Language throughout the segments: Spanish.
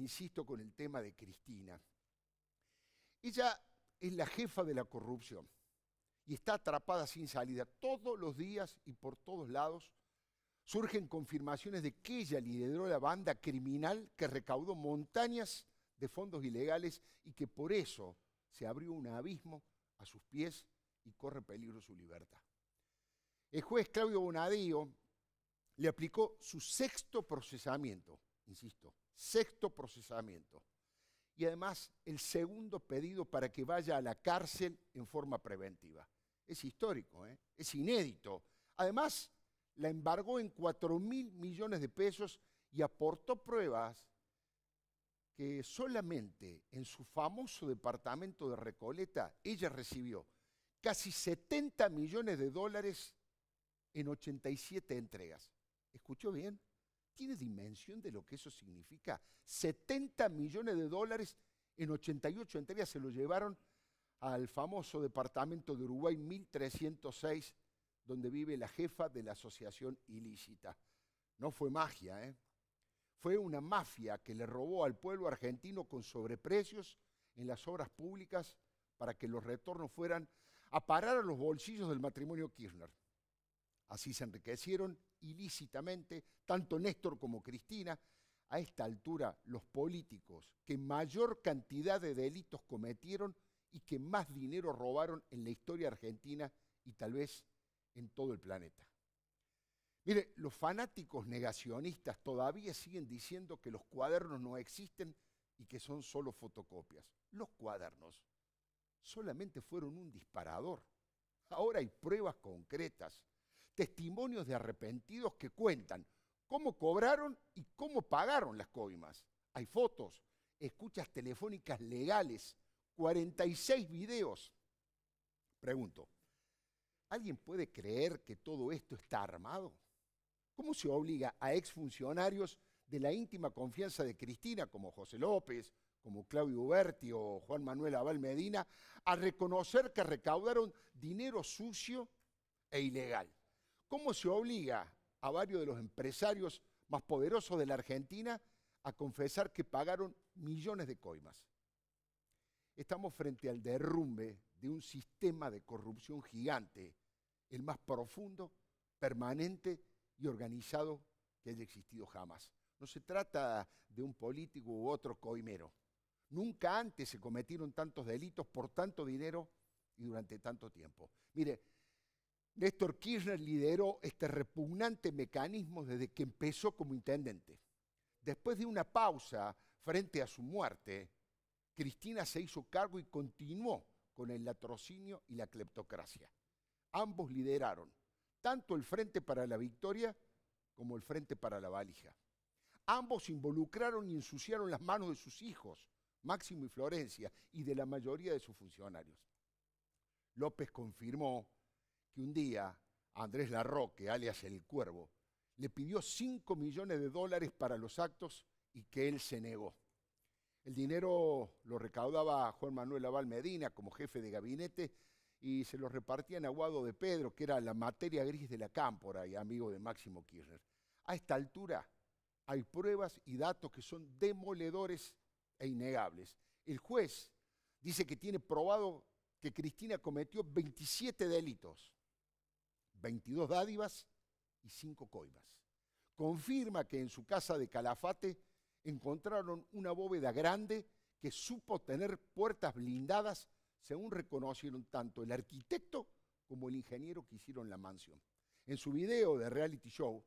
insisto, con el tema de Cristina. Ella es la jefa de la corrupción y está atrapada sin salida. Todos los días y por todos lados surgen confirmaciones de que ella lideró la banda criminal que recaudó montañas de fondos ilegales y que por eso se abrió un abismo a sus pies y corre peligro su libertad. El juez Claudio Bonadío le aplicó su sexto procesamiento, insisto, sexto procesamiento. Y además el segundo pedido para que vaya a la cárcel en forma preventiva. Es histórico, ¿eh? es inédito. Además, la embargó en 4 mil millones de pesos y aportó pruebas que solamente en su famoso departamento de Recoleta ella recibió casi 70 millones de dólares en 87 entregas. ¿Escuchó bien? ¿Tiene dimensión de lo que eso significa? 70 millones de dólares en 88 entregas se lo llevaron al famoso departamento de Uruguay 1306, donde vive la jefa de la asociación ilícita. No fue magia, ¿eh? Fue una mafia que le robó al pueblo argentino con sobreprecios en las obras públicas para que los retornos fueran a parar a los bolsillos del matrimonio Kirchner. Así se enriquecieron ilícitamente tanto Néstor como Cristina. A esta altura, los políticos que mayor cantidad de delitos cometieron y que más dinero robaron en la historia argentina y tal vez en todo el planeta. Mire, los fanáticos negacionistas todavía siguen diciendo que los cuadernos no existen y que son solo fotocopias. Los cuadernos solamente fueron un disparador. Ahora hay pruebas concretas testimonios de arrepentidos que cuentan cómo cobraron y cómo pagaron las coimas. Hay fotos, escuchas telefónicas legales, 46 videos. Pregunto, ¿alguien puede creer que todo esto está armado? ¿Cómo se obliga a exfuncionarios de la íntima confianza de Cristina, como José López, como Claudio Uberti o Juan Manuel Abal Medina, a reconocer que recaudaron dinero sucio e ilegal cómo se obliga a varios de los empresarios más poderosos de la Argentina a confesar que pagaron millones de coimas. Estamos frente al derrumbe de un sistema de corrupción gigante, el más profundo, permanente y organizado que haya existido jamás. No se trata de un político u otro coimero. Nunca antes se cometieron tantos delitos por tanto dinero y durante tanto tiempo. Mire, Néstor Kirchner lideró este repugnante mecanismo desde que empezó como intendente. Después de una pausa frente a su muerte, Cristina se hizo cargo y continuó con el latrocinio y la cleptocracia. Ambos lideraron tanto el Frente para la Victoria como el Frente para la Valija. Ambos involucraron y ensuciaron las manos de sus hijos, Máximo y Florencia, y de la mayoría de sus funcionarios. López confirmó que un día Andrés Larroque, alias El Cuervo, le pidió 5 millones de dólares para los actos y que él se negó. El dinero lo recaudaba Juan Manuel Aval Medina como jefe de gabinete y se lo repartía en Aguado de Pedro, que era la materia gris de la cámpora y amigo de Máximo Kirchner. A esta altura hay pruebas y datos que son demoledores e innegables. El juez dice que tiene probado que Cristina cometió 27 delitos 22 dádivas y 5 coibas. Confirma que en su casa de Calafate encontraron una bóveda grande que supo tener puertas blindadas, según reconocieron tanto el arquitecto como el ingeniero que hicieron la mansión. En su video de reality show,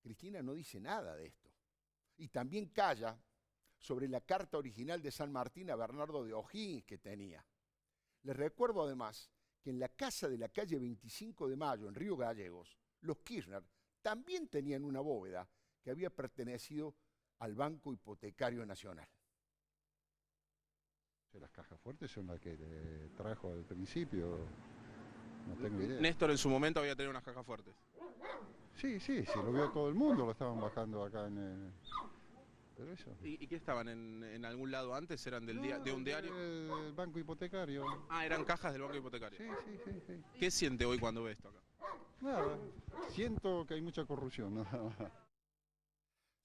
Cristina no dice nada de esto. Y también calla sobre la carta original de San Martín a Bernardo de O'Higgins que tenía. Les recuerdo además que en la casa de la calle 25 de Mayo, en Río Gallegos, los Kirchner también tenían una bóveda que había pertenecido al Banco Hipotecario Nacional. Las cajas fuertes son las que trajo al principio. No tengo idea. Néstor en su momento había tenido unas cajas fuertes. Sí, sí, sí, lo vio todo el mundo, lo estaban bajando acá en el... ¿Y, qué estaban en, algún lado antes? ¿Eran del día, de un diario? El banco hipotecario. Ah, eran cajas del banco hipotecario. Sí, sí, sí, ¿Qué siente hoy cuando ve esto acá? Nada, siento que hay mucha corrupción,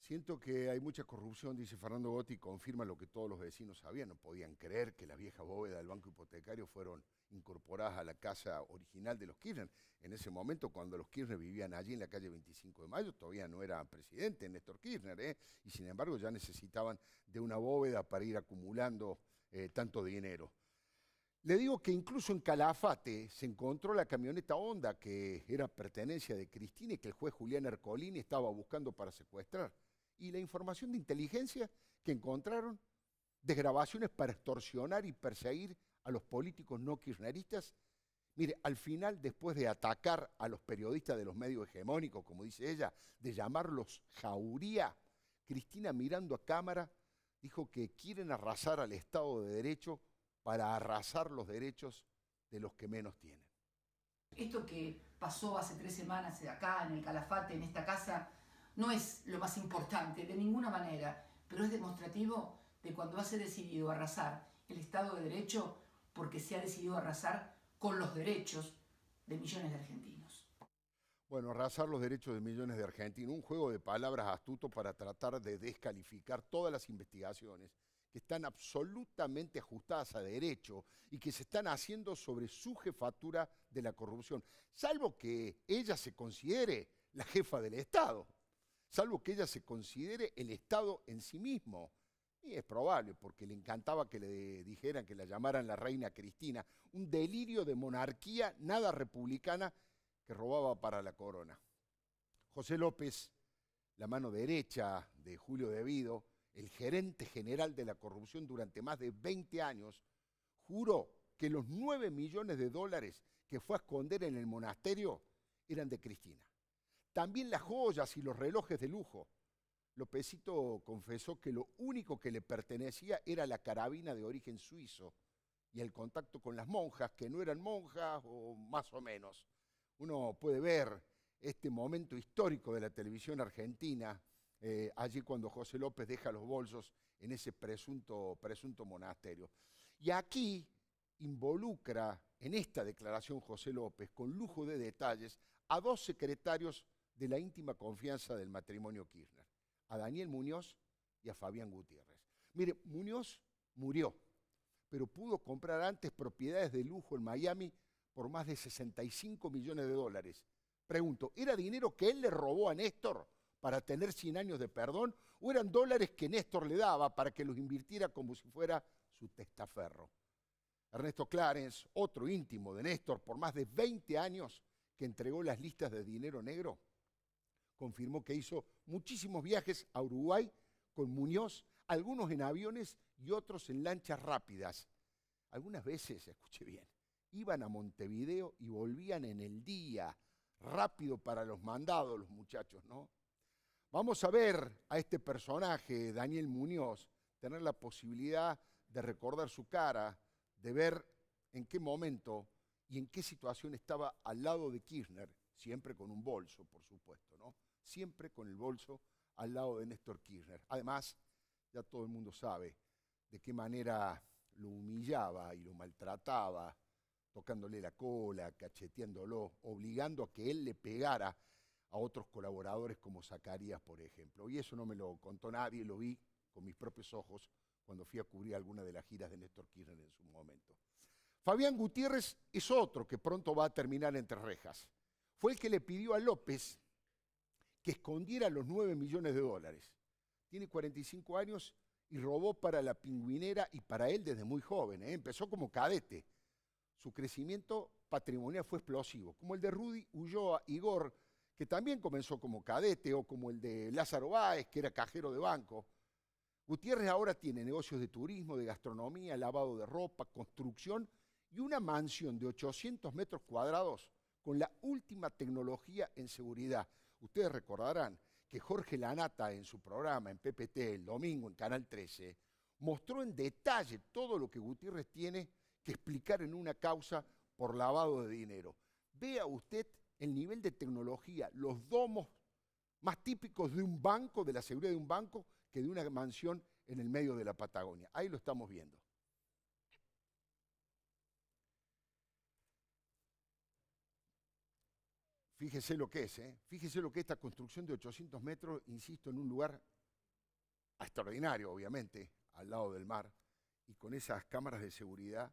Siento que hay mucha corrupción, dice Fernando Gotti, confirma lo que todos los vecinos sabían, no podían creer que las viejas bóveda del banco hipotecario fueron incorporadas a la casa original de los Kirchner. En ese momento, cuando los Kirchner vivían allí en la calle 25 de Mayo, todavía no era presidente Néstor Kirchner, ¿eh? y sin embargo ya necesitaban de una bóveda para ir acumulando eh, tanto dinero. Le digo que incluso en Calafate se encontró la camioneta Honda que era pertenencia de Cristina y que el juez Julián Ercolini estaba buscando para secuestrar y la información de inteligencia que encontraron de grabaciones para extorsionar y perseguir a los políticos no kirchneristas. Mire, al final, después de atacar a los periodistas de los medios hegemónicos, como dice ella, de llamarlos jauría, Cristina mirando a cámara dijo que quieren arrasar al Estado de Derecho para arrasar los derechos de los que menos tienen. Esto que pasó hace tres semanas acá en el Calafate, en esta casa, no es lo más importante de ninguna manera, pero es demostrativo de cuando se ha decidido arrasar el Estado de Derecho porque se ha decidido arrasar con los derechos de millones de argentinos. Bueno, arrasar los derechos de millones de argentinos, un juego de palabras astuto para tratar de descalificar todas las investigaciones que están absolutamente ajustadas a derecho y que se están haciendo sobre su jefatura de la corrupción, salvo que ella se considere la jefa del Estado salvo que ella se considere el Estado en sí mismo. Y es probable, porque le encantaba que le dijeran, que la llamaran la reina Cristina, un delirio de monarquía nada republicana que robaba para la corona. José López, la mano derecha de Julio Vido, el gerente general de la corrupción durante más de 20 años, juró que los 9 millones de dólares que fue a esconder en el monasterio eran de Cristina. También las joyas y los relojes de lujo. Lopecito confesó que lo único que le pertenecía era la carabina de origen suizo y el contacto con las monjas, que no eran monjas o más o menos. Uno puede ver este momento histórico de la televisión argentina, eh, allí cuando José López deja los bolsos en ese presunto, presunto monasterio. Y aquí involucra en esta declaración José López, con lujo de detalles, a dos secretarios de la íntima confianza del matrimonio Kirchner, a Daniel Muñoz y a Fabián Gutiérrez. Mire, Muñoz murió, pero pudo comprar antes propiedades de lujo en Miami por más de 65 millones de dólares. Pregunto, ¿era dinero que él le robó a Néstor para tener 100 años de perdón o eran dólares que Néstor le daba para que los invirtiera como si fuera su testaferro? Ernesto Clarence, otro íntimo de Néstor por más de 20 años, que entregó las listas de dinero negro, confirmó que hizo muchísimos viajes a Uruguay con Muñoz, algunos en aviones y otros en lanchas rápidas. Algunas veces, escuché bien, iban a Montevideo y volvían en el día, rápido para los mandados los muchachos, ¿no? Vamos a ver a este personaje, Daniel Muñoz, tener la posibilidad de recordar su cara, de ver en qué momento y en qué situación estaba al lado de Kirchner, siempre con un bolso, por supuesto, ¿no? siempre con el bolso al lado de Néstor Kirchner. Además, ya todo el mundo sabe de qué manera lo humillaba y lo maltrataba, tocándole la cola, cacheteándolo, obligando a que él le pegara a otros colaboradores como Zacarías, por ejemplo. Y eso no me lo contó nadie, lo vi con mis propios ojos cuando fui a cubrir alguna de las giras de Néstor Kirchner en su momento. Fabián Gutiérrez es otro que pronto va a terminar entre rejas. Fue el que le pidió a López que escondiera los 9 millones de dólares. Tiene 45 años y robó para la pingüinera y para él desde muy joven. ¿eh? Empezó como cadete. Su crecimiento patrimonial fue explosivo, como el de Rudy Ulloa Igor, que también comenzó como cadete, o como el de Lázaro Báez, que era cajero de banco. Gutiérrez ahora tiene negocios de turismo, de gastronomía, lavado de ropa, construcción y una mansión de 800 metros cuadrados con la última tecnología en seguridad. Ustedes recordarán que Jorge Lanata en su programa en PPT el domingo en Canal 13 mostró en detalle todo lo que Gutiérrez tiene que explicar en una causa por lavado de dinero. Vea usted el nivel de tecnología, los domos más típicos de un banco, de la seguridad de un banco, que de una mansión en el medio de la Patagonia. Ahí lo estamos viendo. Fíjese lo que es, ¿eh? fíjese lo que es esta construcción de 800 metros, insisto, en un lugar extraordinario, obviamente, al lado del mar, y con esas cámaras de seguridad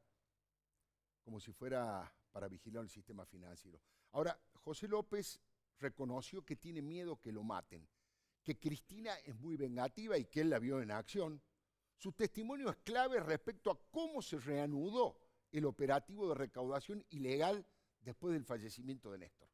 como si fuera para vigilar el sistema financiero. Ahora, José López reconoció que tiene miedo que lo maten, que Cristina es muy vengativa y que él la vio en acción. Su testimonio es clave respecto a cómo se reanudó el operativo de recaudación ilegal después del fallecimiento de Néstor.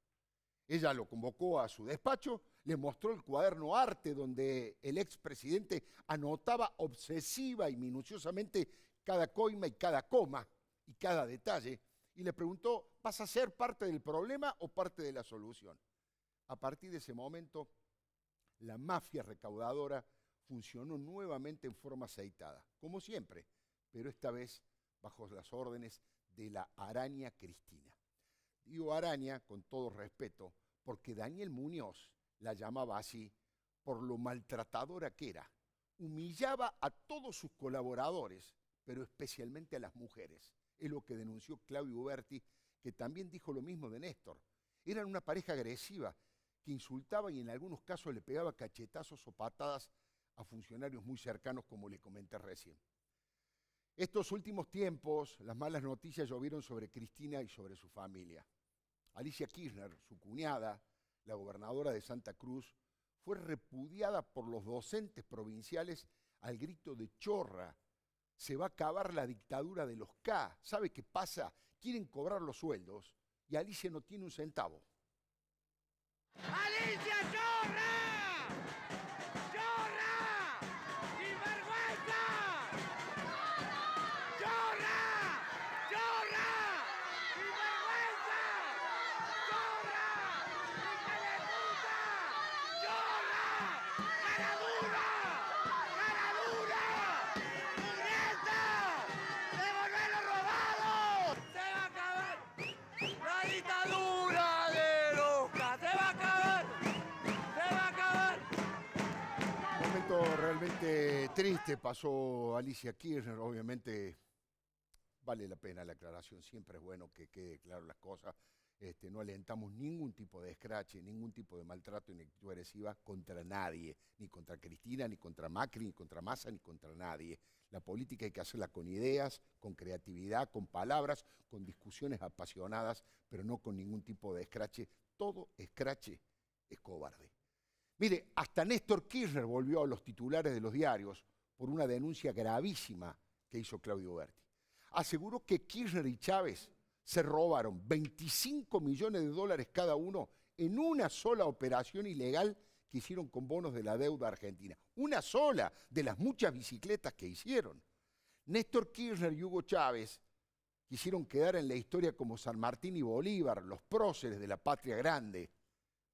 Ella lo convocó a su despacho, le mostró el cuaderno arte donde el expresidente anotaba obsesiva y minuciosamente cada coima y cada coma y cada detalle, y le preguntó, ¿vas a ser parte del problema o parte de la solución? A partir de ese momento, la mafia recaudadora funcionó nuevamente en forma aceitada, como siempre, pero esta vez bajo las órdenes de la araña Cristina tío Araña, con todo respeto, porque Daniel Muñoz la llamaba así por lo maltratadora que era. Humillaba a todos sus colaboradores, pero especialmente a las mujeres. Es lo que denunció Claudio Berti, que también dijo lo mismo de Néstor. Eran una pareja agresiva que insultaba y en algunos casos le pegaba cachetazos o patadas a funcionarios muy cercanos, como le comenté recién. Estos últimos tiempos, las malas noticias llovieron sobre Cristina y sobre su familia. Alicia Kirchner, su cuñada, la gobernadora de Santa Cruz, fue repudiada por los docentes provinciales al grito de chorra. Se va a acabar la dictadura de los K. ¿Sabe qué pasa? Quieren cobrar los sueldos y Alicia no tiene un centavo. ¡Alicia chorra! triste pasó Alicia Kirchner, obviamente vale la pena la aclaración, siempre es bueno que quede claro las cosas. Este, no alentamos ningún tipo de escrache, ningún tipo de maltrato ni actitud agresiva contra nadie, ni contra Cristina, ni contra Macri, ni contra Massa, ni contra nadie. La política hay que hacerla con ideas, con creatividad, con palabras, con discusiones apasionadas, pero no con ningún tipo de escrache. Todo escrache es cobarde. Mire, hasta Néstor Kirchner volvió a los titulares de los diarios por una denuncia gravísima que hizo Claudio Berti. Aseguró que Kirchner y Chávez se robaron 25 millones de dólares cada uno en una sola operación ilegal que hicieron con bonos de la deuda argentina. Una sola de las muchas bicicletas que hicieron. Néstor Kirchner y Hugo Chávez quisieron quedar en la historia como San Martín y Bolívar, los próceres de la patria grande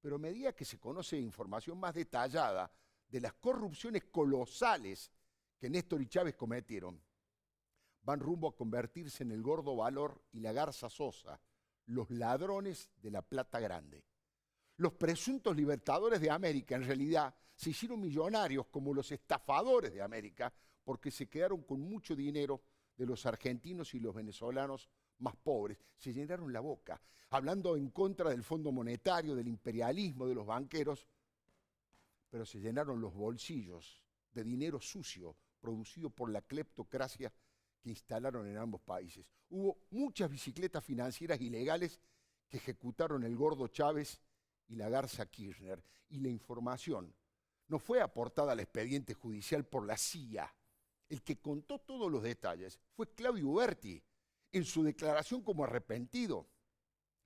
pero a medida que se conoce información más detallada de las corrupciones colosales que Néstor y Chávez cometieron, van rumbo a convertirse en el gordo valor y la garza sosa, los ladrones de la plata grande. Los presuntos libertadores de América en realidad se hicieron millonarios como los estafadores de América porque se quedaron con mucho dinero de los argentinos y los venezolanos más pobres, se llenaron la boca, hablando en contra del Fondo Monetario, del imperialismo, de los banqueros, pero se llenaron los bolsillos de dinero sucio producido por la cleptocracia que instalaron en ambos países. Hubo muchas bicicletas financieras ilegales que ejecutaron el gordo Chávez y la garza Kirchner, y la información no fue aportada al expediente judicial por la CIA. El que contó todos los detalles fue Claudio Berti, en su declaración como arrepentido.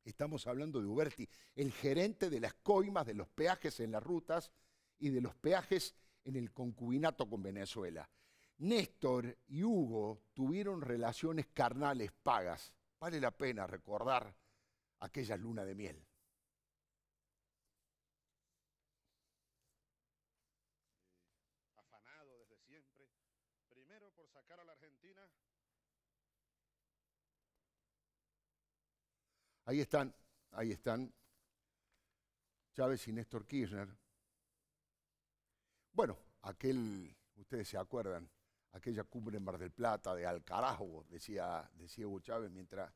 Estamos hablando de Uberti, el gerente de las coimas, de los peajes en las rutas y de los peajes en el concubinato con Venezuela. Néstor y Hugo tuvieron relaciones carnales pagas. Vale la pena recordar aquella luna de miel. Ahí están, ahí están Chávez y Néstor Kirchner. Bueno, aquel, ustedes se acuerdan, aquella cumbre en Mar del Plata de Alcarazgo, decía, decía Hugo Chávez, mientras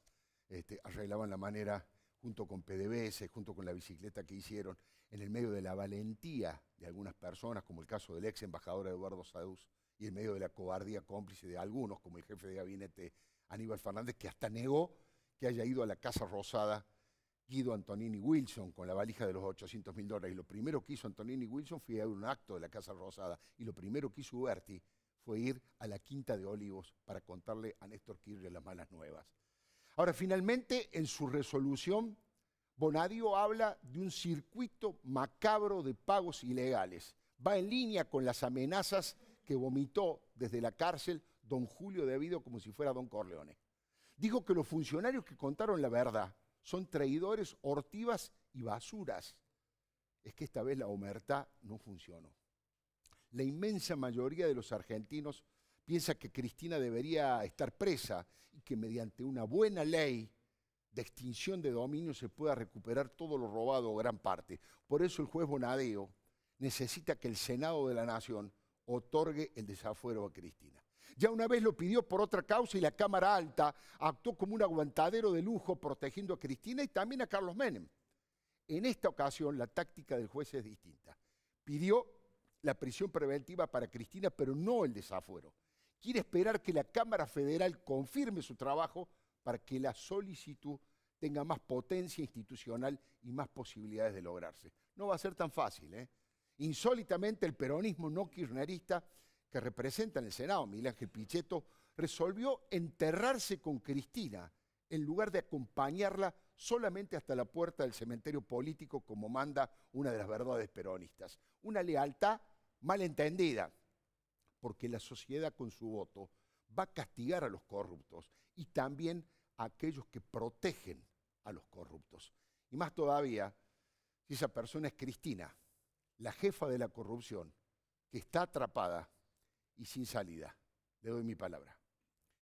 este, arreglaban la manera junto con PDBS, junto con la bicicleta que hicieron, en el medio de la valentía de algunas personas, como el caso del ex embajador Eduardo Saúz, y en medio de la cobardía cómplice de algunos, como el jefe de gabinete Aníbal Fernández, que hasta negó que haya ido a la Casa Rosada Guido Antonini Wilson con la valija de los 800 mil dólares. Y lo primero que hizo Antonini Wilson fue a un acto de la Casa Rosada. Y lo primero que hizo Uberti fue ir a la Quinta de Olivos para contarle a Néstor Kirchner las malas nuevas. Ahora, finalmente, en su resolución, Bonadio habla de un circuito macabro de pagos ilegales. Va en línea con las amenazas que vomitó desde la cárcel don Julio Devido como si fuera don Corleone. Dijo que los funcionarios que contaron la verdad son traidores, hortivas y basuras. Es que esta vez la omertá no funcionó. La inmensa mayoría de los argentinos piensa que Cristina debería estar presa y que mediante una buena ley de extinción de dominio se pueda recuperar todo lo robado o gran parte. Por eso el juez Bonadeo necesita que el Senado de la Nación otorgue el desafuero a Cristina. Ya una vez lo pidió por otra causa y la Cámara Alta actuó como un aguantadero de lujo protegiendo a Cristina y también a Carlos Menem. En esta ocasión la táctica del juez es distinta. Pidió la prisión preventiva para Cristina, pero no el desafuero. Quiere esperar que la Cámara Federal confirme su trabajo para que la solicitud tenga más potencia institucional y más posibilidades de lograrse. No va a ser tan fácil. ¿eh? Insólitamente el peronismo no kirchnerista que representa en el Senado, Miguel Ángel Pichetto, resolvió enterrarse con Cristina en lugar de acompañarla solamente hasta la puerta del cementerio político como manda una de las verdades peronistas. Una lealtad malentendida, porque la sociedad con su voto va a castigar a los corruptos y también a aquellos que protegen a los corruptos. Y más todavía, si esa persona es Cristina, la jefa de la corrupción, que está atrapada y sin salida. Le doy mi palabra.